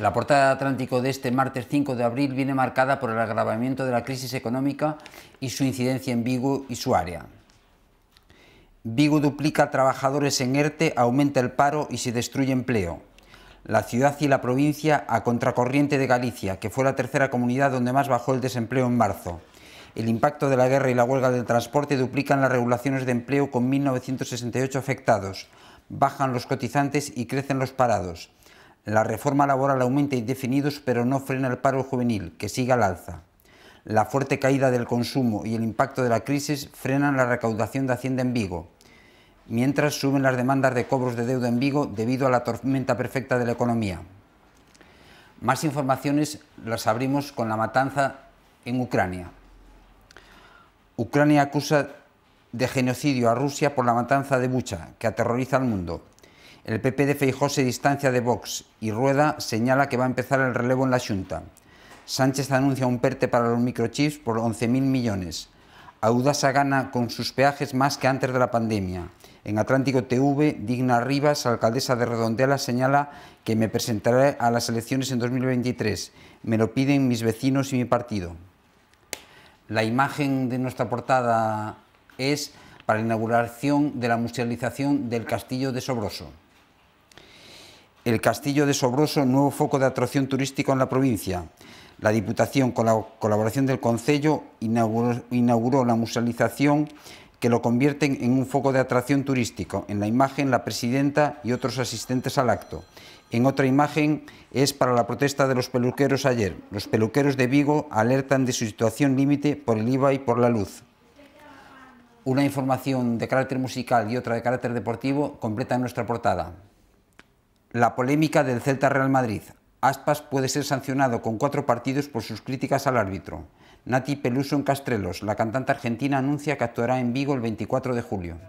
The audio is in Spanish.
La portada de Atlántico de este martes 5 de abril viene marcada por el agravamiento de la crisis económica y su incidencia en Vigo y su área. Vigo duplica trabajadores en ERTE, aumenta el paro y se destruye empleo. La ciudad y la provincia a contracorriente de Galicia, que fue la tercera comunidad donde más bajó el desempleo en marzo. El impacto de la guerra y la huelga del transporte duplican las regulaciones de empleo con 1.968 afectados. Bajan los cotizantes y crecen los parados. La reforma laboral aumenta indefinidos pero no frena el paro juvenil, que sigue al alza. La fuerte caída del consumo y el impacto de la crisis frenan la recaudación de Hacienda en Vigo, mientras suben las demandas de cobros de deuda en Vigo debido a la tormenta perfecta de la economía. Más informaciones las abrimos con la matanza en Ucrania. Ucrania acusa de genocidio a Rusia por la matanza de Bucha, que aterroriza al mundo. El PP de Feijó se distancia de Vox y Rueda señala que va a empezar el relevo en la Junta. Sánchez anuncia un PERTE para los microchips por 11.000 millones. Audasa gana con sus peajes más que antes de la pandemia. En Atlántico TV, Digna Rivas, alcaldesa de Redondela, señala que me presentaré a las elecciones en 2023. Me lo piden mis vecinos y mi partido. La imagen de nuestra portada es para la inauguración de la musealización del castillo de Sobroso el Castillo de Sobroso, nuevo foco de atracción turística en la provincia. La Diputación, con la colaboración del Concello, inauguró, la musealización que lo convierte en un foco de atracción turístico. En la imagen, la presidenta y otros asistentes al acto. En otra imagen es para la protesta de los peluqueros ayer. Los peluqueros de Vigo alertan de su situación límite por el IVA y por la luz. Una información de carácter musical y otra de carácter deportivo completan nuestra portada. La polémica del Celta Real Madrid. Aspas puede ser sancionado con cuatro partidos por sus críticas al árbitro. Nati Peluso en Castrelos, la cantante argentina, anuncia que actuará en Vigo el 24 de julio.